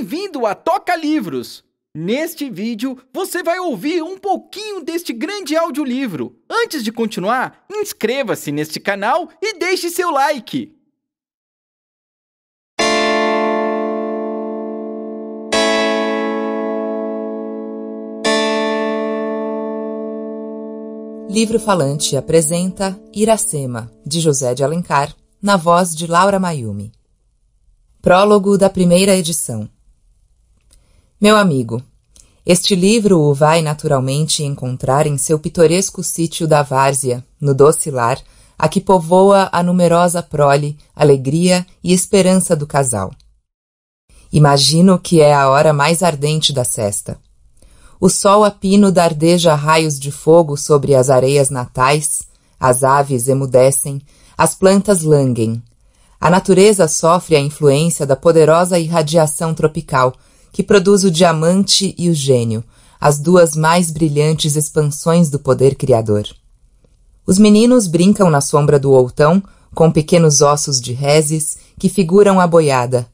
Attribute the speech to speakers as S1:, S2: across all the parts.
S1: Bem-vindo a Toca Livros! Neste vídeo, você vai ouvir um pouquinho deste grande audiolivro. Antes de continuar, inscreva-se neste canal e deixe seu like!
S2: Livro Falante apresenta Iracema, de José de Alencar, na voz de Laura Mayumi. Prólogo da primeira edição. Meu amigo, este livro o vai naturalmente encontrar em seu pitoresco sítio da Várzea, no doce lar, a que povoa a numerosa prole, alegria e esperança do casal. Imagino que é a hora mais ardente da sesta. O sol a pino dardeja raios de fogo sobre as areias natais, as aves emudecem, as plantas languem. A natureza sofre a influência da poderosa irradiação tropical, que produz o diamante e o gênio, as duas mais brilhantes expansões do poder criador. Os meninos brincam na sombra do outão com pequenos ossos de reses que figuram a boiada.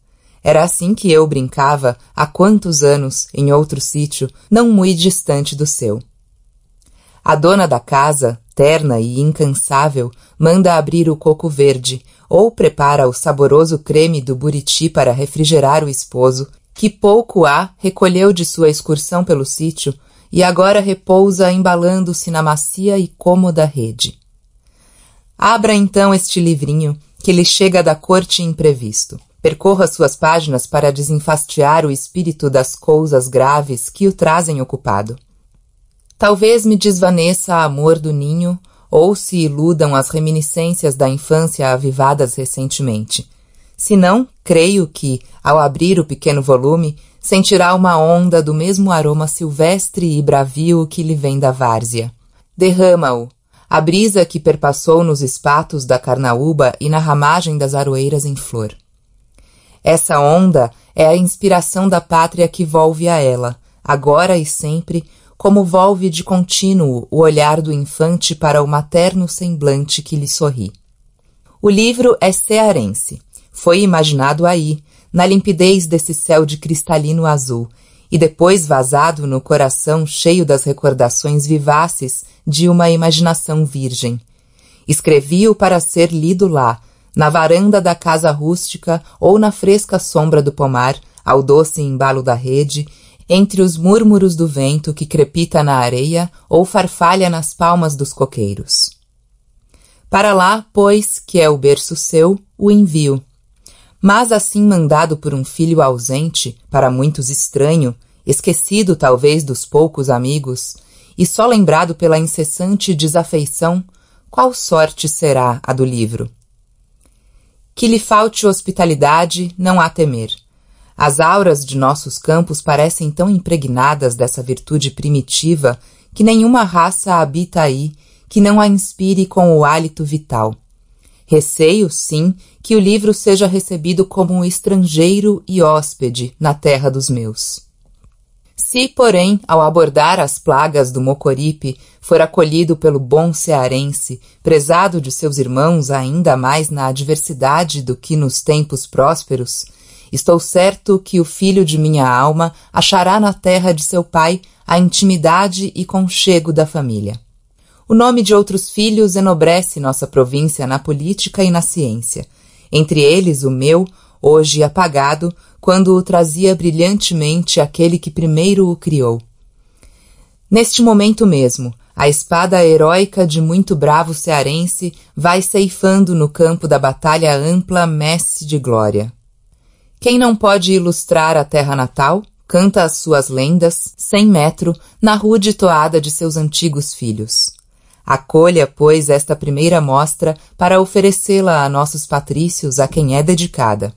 S2: Era assim que eu brincava há quantos anos em outro sítio, não muito distante do seu. A dona da casa, terna e incansável, manda abrir o coco verde ou prepara o saboroso creme do buriti para refrigerar o esposo que pouco há recolheu de sua excursão pelo sítio e agora repousa embalando-se na macia e cômoda rede. Abra então este livrinho que lhe chega da corte imprevisto. Percorra suas páginas para desenfastiar o espírito das coisas graves que o trazem ocupado. Talvez me desvaneça a amor do ninho ou se iludam as reminiscências da infância avivadas recentemente Senão, creio que, ao abrir o pequeno volume, sentirá uma onda do mesmo aroma silvestre e bravio que lhe vem da várzea. Derrama-o. A brisa que perpassou nos espatos da carnaúba e na ramagem das aroeiras em flor. Essa onda é a inspiração da pátria que volve a ela, agora e sempre, como volve de contínuo o olhar do infante para o materno semblante que lhe sorri. O livro é cearense foi imaginado aí, na limpidez desse céu de cristalino azul, e depois vazado no coração cheio das recordações vivaces de uma imaginação virgem. Escrevi-o para ser lido lá, na varanda da casa rústica ou na fresca sombra do pomar, ao doce embalo da rede, entre os múrmuros do vento que crepita na areia ou farfalha nas palmas dos coqueiros. Para lá, pois, que é o berço seu, o envio mas assim mandado por um filho ausente, para muitos estranho, esquecido talvez dos poucos amigos, e só lembrado pela incessante desafeição, qual sorte será a do livro? Que lhe falte hospitalidade, não há temer. As auras de nossos campos parecem tão impregnadas dessa virtude primitiva que nenhuma raça habita aí que não a inspire com o hálito vital. Receio, sim, que o livro seja recebido como um estrangeiro e hóspede na terra dos meus. Se, porém, ao abordar as plagas do Mocoripe, for acolhido pelo bom cearense, prezado de seus irmãos ainda mais na adversidade do que nos tempos prósperos, estou certo que o filho de minha alma achará na terra de seu pai a intimidade e conchego da família. O nome de outros filhos enobrece nossa província na política e na ciência. Entre eles, o meu, hoje apagado, quando o trazia brilhantemente aquele que primeiro o criou. Neste momento mesmo, a espada heróica de muito bravo cearense vai ceifando no campo da batalha ampla messe de glória. Quem não pode ilustrar a terra natal, canta as suas lendas, sem metro, na rude toada de seus antigos filhos. Acolha, pois, esta primeira mostra para oferecê-la a nossos patrícios a quem é dedicada.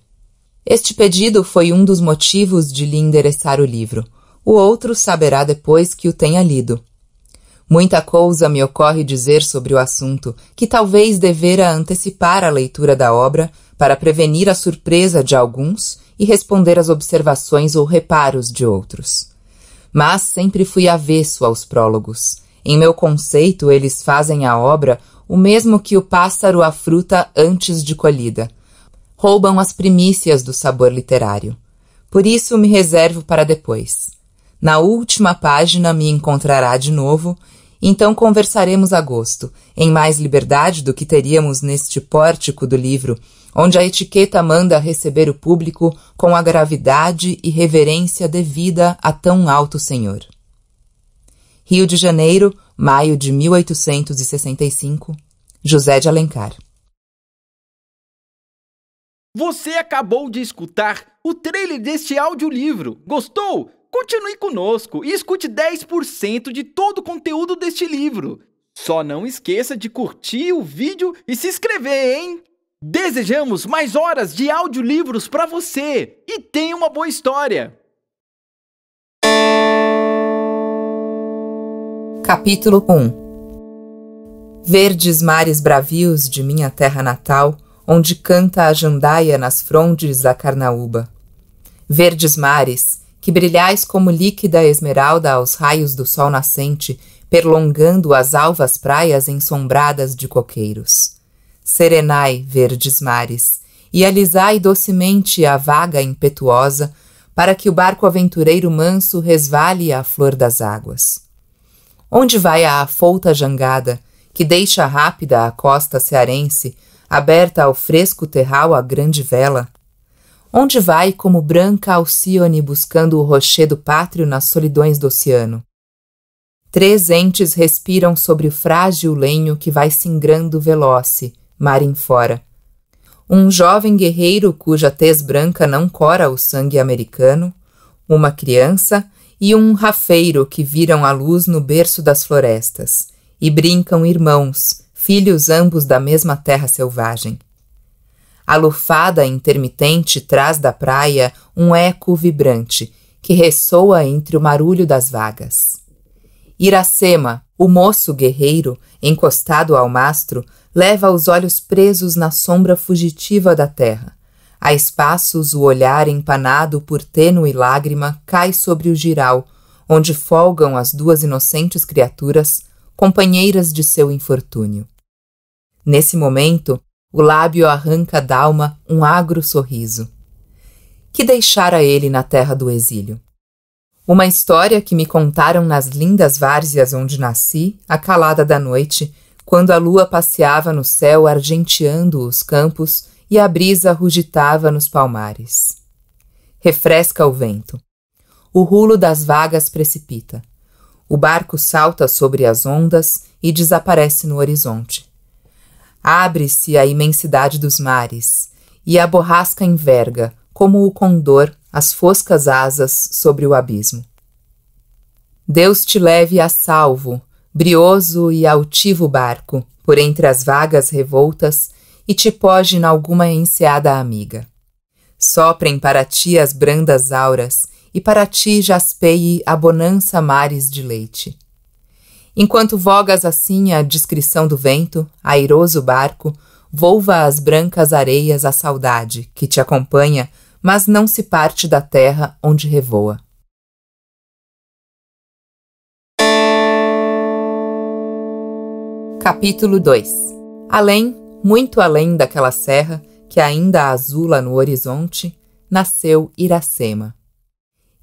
S2: Este pedido foi um dos motivos de lhe endereçar o livro. O outro saberá depois que o tenha lido. Muita coisa me ocorre dizer sobre o assunto, que talvez devera antecipar a leitura da obra para prevenir a surpresa de alguns e responder às observações ou reparos de outros. Mas sempre fui avesso aos prólogos em meu conceito, eles fazem a obra o mesmo que o pássaro a fruta antes de colhida. Roubam as primícias do sabor literário. Por isso me reservo para depois. Na última página me encontrará de novo, então conversaremos a gosto, em mais liberdade do que teríamos neste pórtico do livro, onde a etiqueta manda receber o público com a gravidade e reverência devida a tão alto senhor. Rio de Janeiro, maio de 1865. José de Alencar.
S1: Você acabou de escutar o trailer deste audiolivro. Gostou? Continue conosco e escute 10% de todo o conteúdo deste livro. Só não esqueça de curtir o vídeo e se inscrever, hein? Desejamos mais horas de audiolivros para você e tenha uma boa história!
S2: Capítulo 1 Verdes mares bravios de minha terra natal, onde canta a jandaia nas frondes da carnaúba. Verdes mares, que brilhais como líquida esmeralda aos raios do sol nascente, perlongando as alvas praias ensombradas de coqueiros. Serenai, verdes mares, e alisai docemente a vaga impetuosa, para que o barco aventureiro manso resvale à flor das águas. Onde vai a afouta jangada, que deixa rápida a costa cearense, aberta ao fresco terral a grande vela? Onde vai como branca Alcione buscando o rochedo pátrio nas solidões do oceano? Três entes respiram sobre o frágil lenho que vai singrando veloce, mar em fora. Um jovem guerreiro cuja tez branca não cora o sangue americano, uma criança e um rafeiro que viram a luz no berço das florestas, e brincam irmãos, filhos ambos da mesma terra selvagem. A lufada intermitente traz da praia um eco vibrante que ressoa entre o marulho das vagas. Iracema, o moço guerreiro, encostado ao mastro, leva os olhos presos na sombra fugitiva da terra, a espaços, o olhar empanado por tênue lágrima cai sobre o giral, onde folgam as duas inocentes criaturas, companheiras de seu infortúnio. Nesse momento, o lábio arranca d'alma um agro sorriso. Que deixara ele na terra do exílio? Uma história que me contaram nas lindas várzeas onde nasci, a calada da noite, quando a lua passeava no céu argenteando os campos e a brisa rugitava nos palmares. Refresca o vento. O rulo das vagas precipita. O barco salta sobre as ondas e desaparece no horizonte. Abre-se a imensidade dos mares, e a borrasca enverga, como o condor, as foscas asas sobre o abismo. Deus te leve a salvo, brioso e altivo barco, por entre as vagas revoltas e te poge alguma enseada amiga. Soprem para ti as brandas auras, e para ti jaspeie a bonança mares de leite. Enquanto vogas assim à discrição do vento, airoso barco, volva às brancas areias a saudade, que te acompanha, mas não se parte da terra onde revoa. Capítulo 2 Além muito além daquela serra, que ainda azula no horizonte, nasceu Iracema.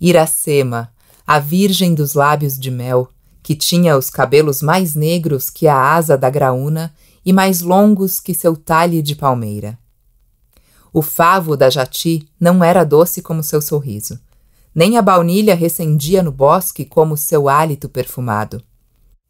S2: Iracema, a virgem dos lábios de mel, que tinha os cabelos mais negros que a asa da graúna e mais longos que seu talhe de palmeira. O favo da jati não era doce como seu sorriso, nem a baunilha recendia no bosque como seu hálito perfumado.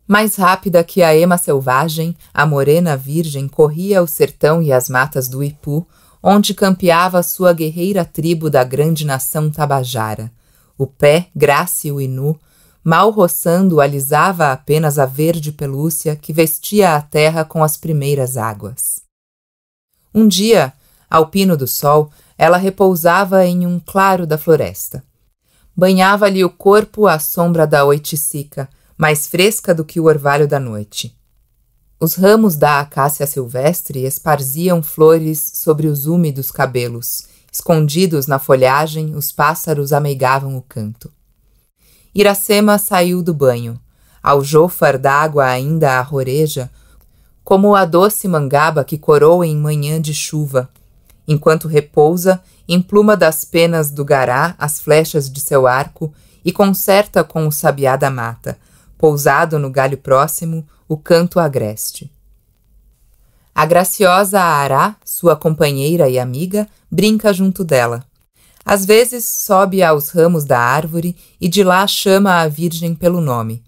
S2: Mais rápida que a ema selvagem, a morena virgem corria o sertão e as matas do Ipu, onde campeava sua guerreira tribo da grande nação Tabajara. O pé, grácil e nu, mal roçando, alisava apenas a verde pelúcia que vestia a terra com as primeiras águas. Um dia, ao pino do sol, ela repousava em um claro da floresta. Banhava-lhe o corpo à sombra da oiticica, mais fresca do que o orvalho da noite. Os ramos da acácia silvestre esparziam flores sobre os úmidos cabelos. Escondidos na folhagem, os pássaros ameigavam o canto. Iracema saiu do banho. Ao jofar d'água ainda a roreja, como a doce mangaba que coroa em manhã de chuva. Enquanto repousa, empluma das penas do gará as flechas de seu arco e concerta com o sabiá da mata, pousado no galho próximo, o canto agreste. A graciosa Ará, sua companheira e amiga, brinca junto dela. Às vezes sobe aos ramos da árvore e de lá chama a Virgem pelo nome.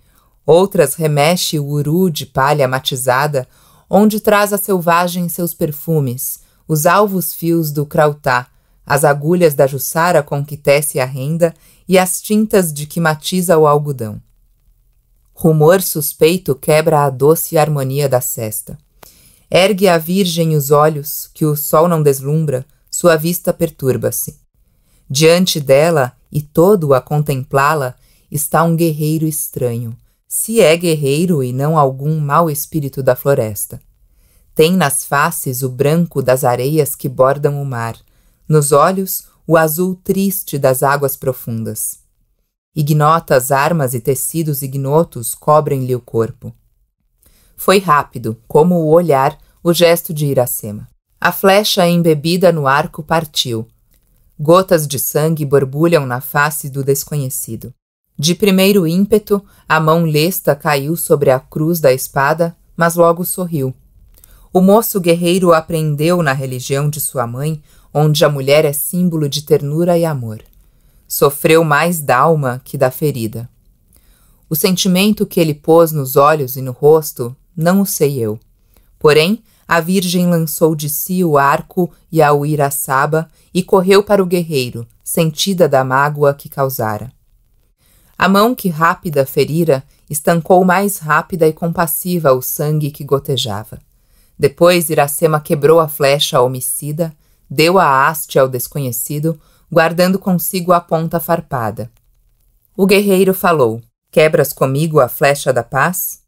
S2: Outras remexe o uru de palha matizada, onde traz a selvagem seus perfumes, os alvos fios do crautá, as agulhas da jussara com que tece a renda e as tintas de que matiza o algodão. Rumor suspeito quebra a doce harmonia da cesta. Ergue a Virgem os olhos, que o sol não deslumbra, sua vista perturba-se. Diante dela, e todo a contemplá-la, está um guerreiro estranho, se é guerreiro e não algum mau espírito da floresta. Tem nas faces o branco das areias que bordam o mar, nos olhos o azul triste das águas profundas. Ignotas, armas e tecidos ignotos cobrem-lhe o corpo. Foi rápido, como o olhar, o gesto de Iracema. A flecha embebida no arco partiu. Gotas de sangue borbulham na face do desconhecido. De primeiro ímpeto, a mão lesta caiu sobre a cruz da espada, mas logo sorriu. O moço guerreiro aprendeu na religião de sua mãe, onde a mulher é símbolo de ternura e amor. Sofreu mais da alma que da ferida. O sentimento que ele pôs nos olhos e no rosto, não o sei eu. Porém, a virgem lançou de si o arco e a uiraçaba e correu para o guerreiro, sentida da mágoa que causara. A mão que rápida ferira estancou mais rápida e compassiva o sangue que gotejava. Depois Iracema quebrou a flecha homicida, deu a haste ao desconhecido, guardando consigo a ponta farpada. O guerreiro falou: Quebras comigo a flecha da paz?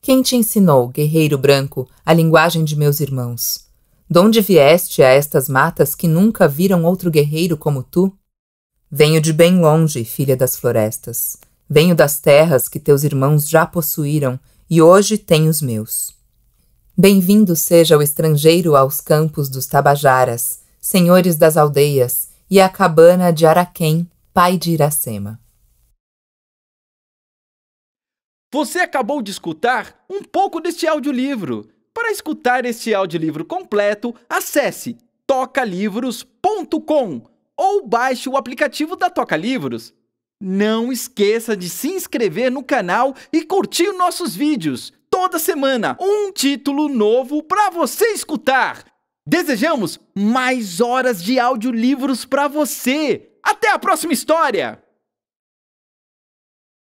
S2: Quem te ensinou, guerreiro branco, a linguagem de meus irmãos? Donde vieste a estas matas que nunca viram outro guerreiro como tu? Venho de bem longe, filha das florestas. Venho das terras que teus irmãos já possuíram e hoje têm os meus. Bem-vindo seja o estrangeiro aos campos dos tabajaras, senhores das aldeias, e a cabana de Araquém, pai de Iracema.
S1: Você acabou de escutar um pouco deste audiolivro. Para escutar este audiolivro completo, acesse tocalivros.com ou baixe o aplicativo da Toca Livros. Não esqueça de se inscrever no canal e curtir nossos vídeos. Toda semana, um título novo para você escutar. Desejamos mais horas de audiolivros para você. Até a próxima história!